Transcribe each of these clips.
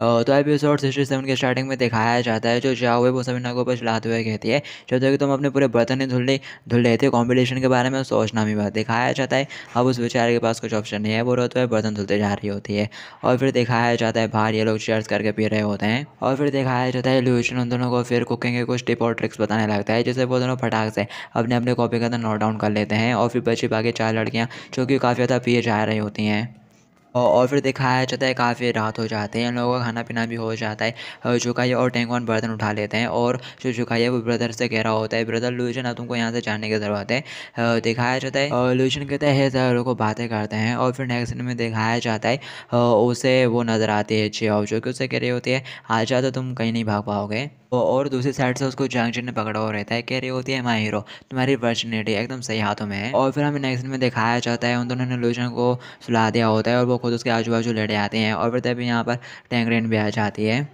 तो episode sixty seven के starting में दिखाया जाता है जो जाओ वो सभी नागों पर चलाते हुए कहती है जब तक तुम अपने पूरे बर्तन ही धुल ले धुल रहे थे कॉम्पिटिशन के बारे में सोचना भी बात दिखाया जाता है अब उस बेचारे के पास कुछ ऑप्शन नहीं है वो रोते हुए बर्तन धुलते जा रही होती है और फिर दिखाया जाता है बाहर ये लोग चेयर्स करके पी रहे होते हैं और फिर दिखाया जाता है ल्यूशन उन दोनों को फिर कुकिंग के कुछ टिप और ट्रिक्स बताने लगता है जिससे वो दोनों फटाक से अपने अपने कॉपी का नोट डाउन कर लेते हैं और फिर बची बाकी चार लड़कियाँ जो कि काफ़ी ज़्यादा पिए जा रही होती हैं और फिर दिखाया जाता है काफ़ी रात हो जाते हैं इन लोगों का खाना पीना भी हो जाता है झुकाइए और टेंगवान बर्तन उठा लेते हैं और जो झुकाइए वो ब्रदर से कह रहा होता है ब्रदर लूजन अब तुमको यहाँ से जाने की ज़रूरत है दिखाया जाता है और लूजन कहते हैं सर लोग बातें करते हैं और फिर नेक्स्ट में दिखाया जाता है उसे वो नज़र आती है जियाओ जो कि उसे कह रही होती है आ जाओ तो तुम कहीं नहीं भाग पाओगे और दूसरी साइड से उसको जंग ने पकड़ा हुआ रहता है कह रही होती है माई हीरो तुम्हारी वर्जनिटी एकदम सही हाथों में है और फिर हमें नेक्स्ट में दिखाया जाता है उन दोनों ने लोजन को सुला दिया होता है और वो खुद उसके आजू बाजू लड़े आते हैं और फिर तभी यहाँ पर टैंगरेन भी आ जाती है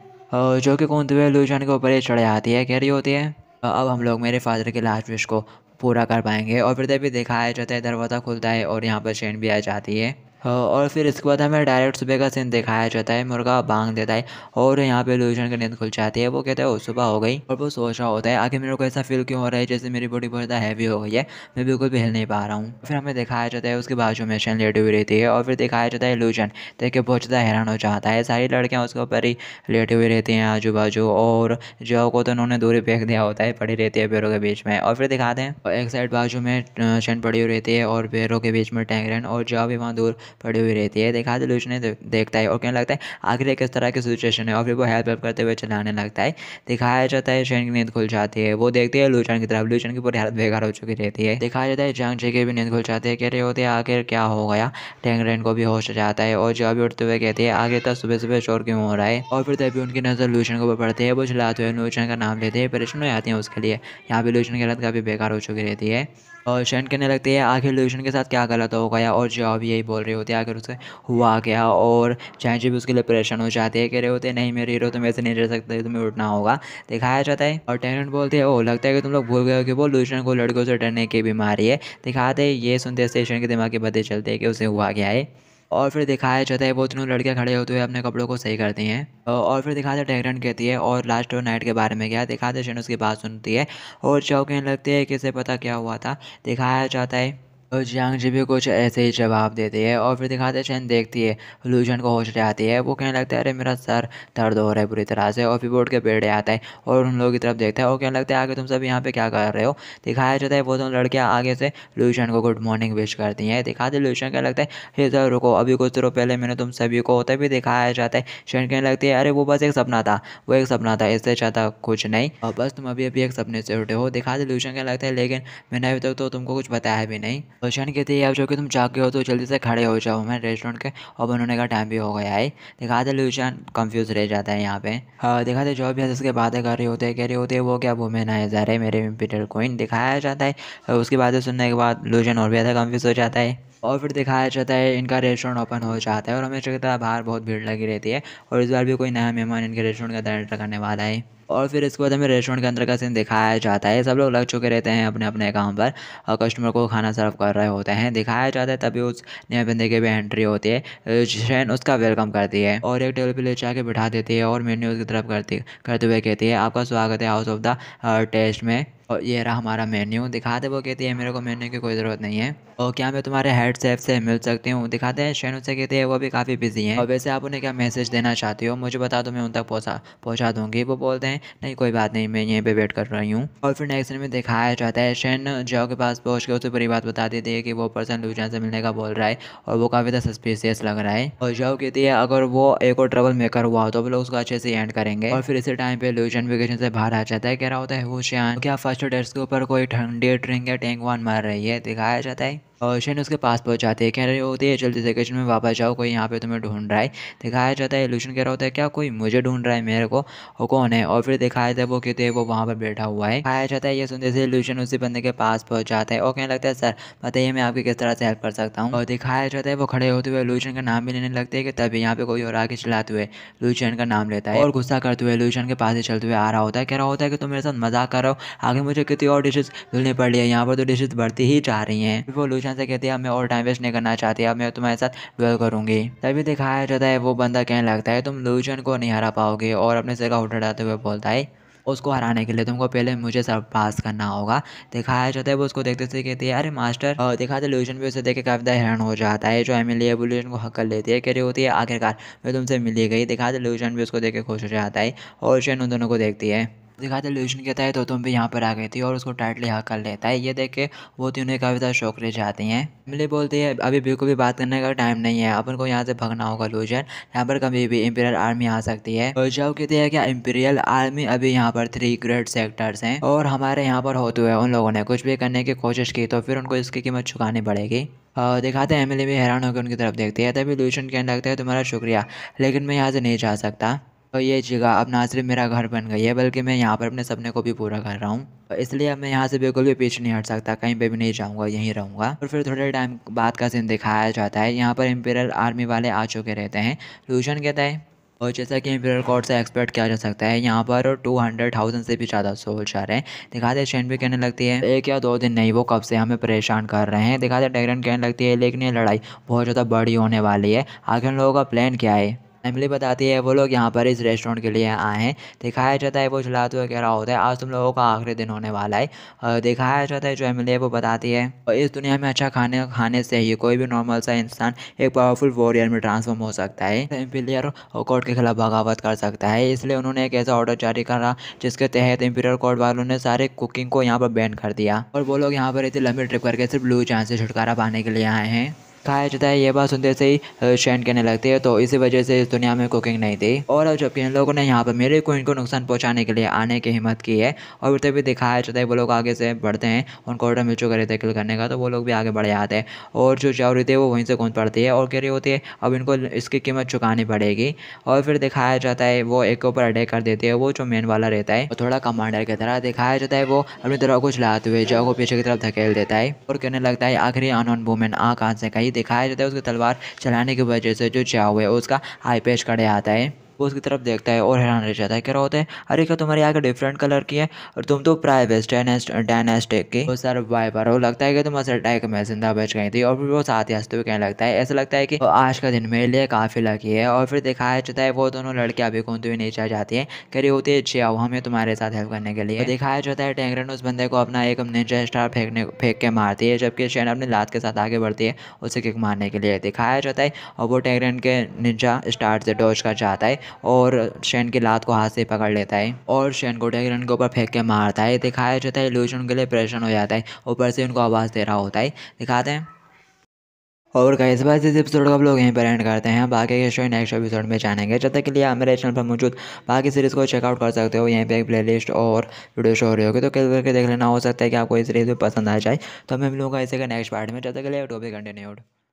जो कि कौन हुए लोजन के ऊपर ही चढ़ जाती है कह रही होती है अब हम लोग मेरे फादर के लास्ट विश को पूरा कर पाएंगे और फिर तभी दिखाया जाता है दरवाज़ा खुलता है और यहाँ पर चैन भी आ जाती है और फिर इसके बाद हमें डायरेक्ट सुबह का सीन दिखाया जाता है मुर्गा बांग देता है और यहाँ पे लूजन की नींद खुल जाती है वो कहता है सुबह हो गई और वो सोच रहा होता है आगे मेरे को ऐसा फील क्यों हो रहा है जैसे मेरी बॉडी बहुत ज़्यादा हैवी हो गई है मैं बिल्कुल भी हिल नहीं पा रहा हूँ फिर हमें दिखाया जाता है उसके बाजू में शन लेटी हुई रहती है और फिर दिखाया जाता है लूजन देखिए बहुत ज़्यादा हैरान हो जाता है सारी लड़कियाँ उसके ऊपर ही लेटी हुई रहती हैं आजू बाजू और जो को तो उन्होंने दूरी फेंक दिया होता है पड़ी रहती है पैरों के बीच में और फिर दिखाते हैं एक साइड बाजू में शन पड़ी हुई रहती है और पैरों के बीच में टैंगरन और जो भी वहाँ दूर पड़ी हुई रहती है देखा तो लूचने देखता है और कहने लगता है आखिर किस तरह की सिचुएशन है और फिर वो हेल्प वेल्प करते हुए चलाने लगता है दिखाया जाता है शेन की नींद खुल जाती है वो देखती है लूचन की तरफ लूचन की पूरी हालत बेकार हो चुकी रहती है दिखाया जाता है जंग जी भी नींद खुल जाती है कह रहे होते हैं आखिर क्या हो गया टेंग रेन को भी होश जाता है और जो अभी उठते हुए कहते हैं आगे तक तो सुबह सुबह शोर क्यों हो रहा है और फिर तभी उनकी नज़र लूचन को पड़ती है वो चलाते हुए लूचन का नाम लेते हैं परेशान हो जाती है उसके लिए यहाँ पे लूचन की हालत काफ़ी बेकार हो चुकी रहती है और शैन कहने लगती है आखिर लोशन के साथ क्या गलत हो गया और जॉब यही बोल रही होती है आखिर उसे हुआ क्या और चाहे जी भी उसके लिए परेशान हो जाते हैं कह रहे होते हैं नहीं मेरे हीरो तुम ऐसे नहीं रह सकते तुम्हें उठना होगा दिखाया जाता है और टेनेंट बोलते हैं ओ लगता है कि तुम लोग भूल गए हो कि वो लोशन को लड़कों से डरने की बीमारी है दिखाते ये सुनते स्टेशन के दिमाग के पते चलते हैं कि उसे हुआ क्या है और फिर दिखाया जाता है वो तीनों लड़कियाँ खड़े होते हुए अपने कपड़ों को सही करती हैं और फिर दिखाते हैं टेगरन कहती है और लास्ट और नाइट के बारे में क्या दिखाते शन उसकी बात सुनती है और चौके लगती है कि इसे पता क्या हुआ था दिखाया जाता है और जियांग जी भी कुछ ऐसे ही जवाब देती है और फिर दिखाते चैन देखती है लूजन को होश जाती है वो कहने लगता है अरे मेरा सर दर्द हो रहा है बुरी तरह से और फिर बोर्ड के बेड़े आता है और उन लोगों की तरफ देखता है और कहने लगता है आगे तुम सब यहाँ पे क्या कर रहे हो दिखाया जाता है वो दोनों लड़कियाँ आगे से लूजन को गुड मॉर्निंग विश करती हैं दिखाते लूजन कहने लगता है ये सर रुको अभी कुछ दिनों पहले मैंने तुम सभी को होते भी दिखाया जाता है चैन कहने लगती है अरे वो बस एक सपना था वो एक सपना था इससे ज़्यादा कुछ नहीं और बस तुम अभी अभी एक सपने से उठे हो दिखाते लूजन कहने लगता है लेकिन मैंने अभी तक तो तुमको कुछ बताया भी नहीं रोशन कहते हैं अब जो कि तुम जाग हो तो जल्दी से खड़े हो जाओ मैं रेस्टोरेंट के और उन्होंने का टाइम भी हो गया है दिखाते रोशन कंफ्यूज रह जाता है यहाँ पे हाँ, दिखाते जो भी उसके बातें कर रहे होते हैं कह रहे होती है वो क्या वुमेन है मेरे पीटर कोइन दिखाया जाता है उसकी बातें सुनने के बाद लूजन और भी ज़्यादा कन्फ्यूज़ हो जाता है और फिर दिखाया जाता है इनका रेस्टोरेंट ओपन हो जाता है और हमेशा की तरह बाहर बहुत भीड़ लगी रहती है और इस बार भी कोई नया मेहमान इनके रेस्टोरेंट का अंदर एंटर करने वाला है और फिर इसके बाद हमें रेस्टोरेंट के अंदर का सीन दिखाया जाता है सब लोग लग चुके रहते हैं अपने अपने काम पर और कस्टमर को खाना सर्व कर रहे होते हैं दिखाया जाता है तभी उस नए बंदे की भी एंट्री होती है शैन उसका वेलकम करती है और एक टेबल पर ले जाके बिठा देती है और मेन्यू उसकी तरफ करती करते हुए कहती है आपका स्वागत है हाउस ऑफ द टेस्ट में और ये रहा हमारा मेन्यू दिखाते वो कहती है मेरे को मेन्यू की कोई ज़रूरत नहीं है और क्या मैं तुम्हारे हेड सेफ से मिल सकती हूँ दिखाते हैं शेनू से कहती है वो भी काफ़ी बिजी हैं और वैसे आप उन्हें क्या मैसेज देना चाहती हो मुझे बता दो मैं उन तक पहुँचा पहुँचा दूँगी वो बोलते हैं नहीं कोई बात नहीं मैं यहीं पर वेट कर रही हूँ और फिर नेक्स्ट में दिखाया जाता है शेन जाओ के पास पहुँच के उसे पूरी बात बता देती है कि वो पर्सन लूचन से मिलने का बोल रहा है और वो काफ़ी ज़्यादा सस्पिशियस लग रहा है और जाओ कहती है अगर वो एक और ट्रबल मेकर हुआ हो तो वो लोग उसको अच्छे से एंड करेंगे और फिर इसी टाइम पे लूचन वेकेशन से बाहर आ जाता है कह रहा होता है वो श्यान क्या फर्स्ट तो डेस्क के ऊपर कोई ठंडी ड्रिंक या टैंक वन मार रही है दिखाया जाता है और शेन उसके पास पहुंचाते हैं कह रहे होते है जल्दी से किचन में वापस जाओ कोई यहाँ पे तुम्हें ढूंढ रहा है दिखाया जाता है लूशन कह रहा होता है क्या कोई मुझे ढूंढ रहा है मेरे को और कौन है और फिर दिखाया जाता है वो कहते हैं वो वहाँ पर बैठा हुआ है दिखाया जाता है ये सुनते से एल्यूशन उसी बंदे के पास पहुँच जाता है और कहने लगता है सर बताइए मैं आपकी किस तरह से हेल्प कर सकता हूँ और दिखाया जाता है वो खड़े होते हुए लूशन का नाम भी लेने लगते हैं कि तभी यहाँ पे कोई और आगे चलाते हुए लूशन का नाम लेता है और गुस्सा करते हुए लूशन के पास ही चलते हुए आ रहा होता है कह रहा होता है कि तुम मेरे साथ मजाक कर रहे हो आगे मुझे कितनी और डिशेज धुलनी पड़ रही है यहाँ पर तो डिशेज बढ़ती ही जा रही है वो लूशन अचानक से कहती है मैं और टाइम वेस्ट नहीं करना चाहती अब मैं तुम्हारे साथ डुअल करूँगी तभी दिखाया जाता है वो बंदा कहने लगता है तुम लूजन को नहीं हरा पाओगे और अपने सिर का उठाते हुए बोलता है उसको हराने के लिए तुमको पहले मुझे सब पास करना होगा दिखाया जाता है वो उसको देखते से कहती है अरे मास्टर दिखाते लूजन भी उसे देखे काफ़ी हैरान हो जाता है जो एमिली है वो लूजन को हक कर लेती है कह रही होती है आखिरकार मैं तुमसे मिली गई दिखाते लूजन भी उसको देख के खुश हो जाता है और शैन उन दोनों को देखती है दिखाते ल्यूशन कहता है तो तुम भी यहाँ पर आ गई थी और उसको टाइटली हाँ कर लेता है ये देख के वो तीनों काफ़ी ज़्यादा शौक ले जाती हैं फैमिली बोलती है अभी बिल्कुल भी बात करने का टाइम नहीं है अपन को यहाँ से भगना होगा ल्यूशन यहाँ पर कभी भी इम्पीरियल आर्मी आ सकती है और जाओ कहती है कि इम्पीरियल आर्मी अभी यहाँ पर थ्री ग्रेट सेक्टर्स हैं और हमारे यहाँ पर होते हुए उन लोगों ने कुछ भी करने की कोशिश की तो फिर उनको इसकी कीमत चुकानी पड़ेगी दिखाते हैं एमिली भी हैरान होकर उनकी तरफ देखती है तभी ल्यूशन कहने लगता है तुम्हारा शुक्रिया लेकिन मैं यहाँ से नहीं जा सकता तो ये जगह अब ना सिर्फ मेरा घर बन गई है बल्कि मैं यहाँ पर अपने सपने को भी पूरा कर रहा हूँ तो इसलिए अब मैं यहाँ से बिल्कुल भी पीछे नहीं हट सकता कहीं पे भी नहीं जाऊँगा यहीं रहूँगा और फिर थोड़े टाइम बाद का सीन दिखाया जाता है यहाँ पर इम्पीरियल आर्मी वाले आ चुके रहते हैं ट्यूशन कहता है और जैसा कि इम्पीरियल कोर्ट से एक्सपेक्ट किया जा सकता है यहाँ पर टू हंड्रेड थाउजेंड से भी ज़्यादा सोच आ रहे हैं दिखाते शेन भी कहने लगती है एक या दो दिन नहीं वो कब से हमें परेशान कर रहे हैं दिखाते डेगरन कहने लगती है लेकिन ये लड़ाई बहुत ज़्यादा बड़ी होने वाली है आखिर लोगों का प्लान क्या है फैमिली बताती है वो लोग यहाँ पर इस रेस्टोरेंट के लिए आए हैं दिखाया जाता है वो जलाते हुए कह रहा होता है आज तुम लोगों का आखिरी दिन होने वाला है दिखाया जाता है जो एम है वो बताती है और इस दुनिया में अच्छा खाने खाने से ही कोई भी नॉर्मल सा इंसान एक पावरफुल वॉरियर में ट्रांसफॉर्म हो सकता है एम्पीरियर कोर्ट के खिलाफ बगावत कर सकता है इसलिए उन्होंने एक ऐसा ऑर्डर जारी करा जिसके तहत एम्पीरियर कोर्ट वालों ने सारे कुकिंग को यहाँ पर बैन कर दिया और वो लोग यहाँ पर इतनी लंबी ट्रिप करके सिर्फ ब्लू चांस से छुटकारा पाने के लिए आए हैं खाया जाता है ये बात सुनते से ही शैन कहने लगती है तो इसी वजह से इस दुनिया में कुकिंग नहीं थी और जबकि इन लोगों ने यहाँ पर मेरे को इनको नुकसान पहुँचाने के लिए आने की हिम्मत की है और भी दिखाया जाता है वो लोग आगे से बढ़ते हैं उनको ऑर्डर मिल चुका रहता है किल करने का तो वो लोग भी आगे बढ़ जाते हैं और जो चावरी थे वो वहीं से कौन पड़ती है और कह रही होती है अब इनको इसकी कीमत चुकानी पड़ेगी और फिर दिखाया जाता है वो एक के ऊपर अटैक कर देती है वो जो मेन वाला रहता है वो थोड़ा कमांडर की तरह दिखाया जाता है वो अपनी तरह कुछ लाते हुए जो को पीछे की तरफ धकेल देता है और कहने लगता है आखिरी अनोन वूमेन आ कहाँ से कही दिखाया जाता है उसकी तलवार चलाने की वजह से जो चाव है उसका हाई पेश कड़े आता है वो उसकी तरफ देखता है और हैरान रह जाता है कह रहा होता है अरे क्या तुम्हारी का डिफरेंट कलर की है और तुम तो प्राइवेस्ट डायनेस्टिक की बहुत सारे वाई पर लगता है कि तुम असल टाइक में जिंदा बच गई थी और फिर वो साथ ही हंसते हुए कहने लगता है ऐसा लगता है कि आज का दिन मेरे लिए काफ़ी लकी है और फिर दिखाया जाता है वो दोनों लड़के अभी कूदते हुए नीचे जाती है कह रही होती है आओ हमें तुम्हारे साथ हेल्प करने के लिए दिखाया जाता है टेंगरन उस बंदे को अपना एक निंजा स्टार फेंकने फेंक के मारती है जबकि शैन अपनी लात के साथ आगे बढ़ती है उसे किक मारने के लिए दिखाया जाता है और वो टेंगरन के निंजा स्टार से डोज कर जाता है और शेन की लात को हाथ से पकड़ लेता है और शेन को डेगरन के ऊपर फेंक के मारता है दिखाया जाता है लूज उनके लिए परेशान हो जाता है ऊपर से उनको आवाज़ दे रहा होता है दिखाते हैं और कई बार इस एपिसोड को हम लोग यहीं पर एंड करते हैं बाकी के शो नेक्स्ट एपिसोड में जानेंगे जब तक के लिए आप मेरे चैनल पर मौजूद बाकी सीरीज़ को चेकआउट कर सकते हो यहीं पे एक प्लेलिस्ट और वीडियो शो हो रही होगी तो क्लिक करके देख लेना हो सकता है कि आपको इस सीरीज़ में पसंद आ जाए तो हम लोगों का इसे का नेक्स्ट पार्ट में जब तक के लिए टॉपिक कंटिन्यूड